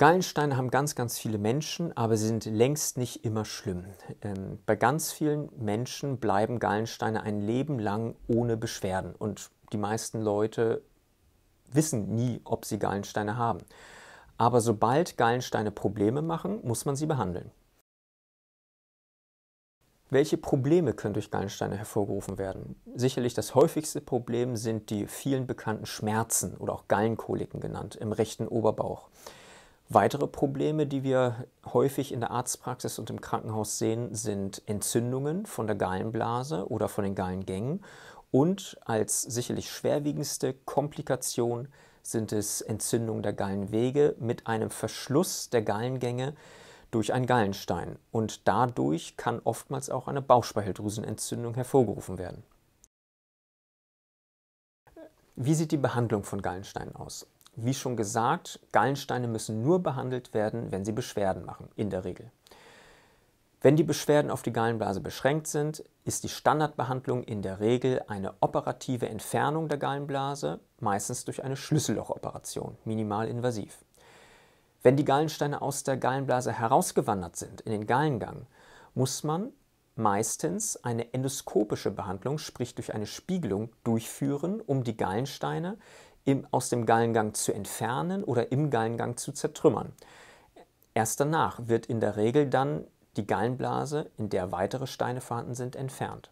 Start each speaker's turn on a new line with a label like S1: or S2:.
S1: Gallensteine haben ganz, ganz viele Menschen, aber sie sind längst nicht immer schlimm. Ähm, bei ganz vielen Menschen bleiben Gallensteine ein Leben lang ohne Beschwerden und die meisten Leute wissen nie, ob sie Gallensteine haben. Aber sobald Gallensteine Probleme machen, muss man sie behandeln. Welche Probleme können durch Gallensteine hervorgerufen werden? Sicherlich das häufigste Problem sind die vielen bekannten Schmerzen oder auch Gallenkoliken genannt im rechten Oberbauch. Weitere Probleme, die wir häufig in der Arztpraxis und im Krankenhaus sehen, sind Entzündungen von der Gallenblase oder von den Gallengängen. Und als sicherlich schwerwiegendste Komplikation sind es Entzündungen der Gallenwege mit einem Verschluss der Gallengänge durch einen Gallenstein. Und dadurch kann oftmals auch eine Bauchspeicheldrüsenentzündung hervorgerufen werden. Wie sieht die Behandlung von Gallensteinen aus? Wie schon gesagt, Gallensteine müssen nur behandelt werden, wenn sie Beschwerden machen, in der Regel. Wenn die Beschwerden auf die Gallenblase beschränkt sind, ist die Standardbehandlung in der Regel eine operative Entfernung der Gallenblase, meistens durch eine Schlüssellochoperation, minimal invasiv. Wenn die Gallensteine aus der Gallenblase herausgewandert sind in den Gallengang, muss man meistens eine endoskopische Behandlung, sprich durch eine Spiegelung, durchführen, um die Gallensteine im, aus dem Gallengang zu entfernen oder im Gallengang zu zertrümmern. Erst danach wird in der Regel dann die Gallenblase, in der weitere Steine vorhanden sind, entfernt.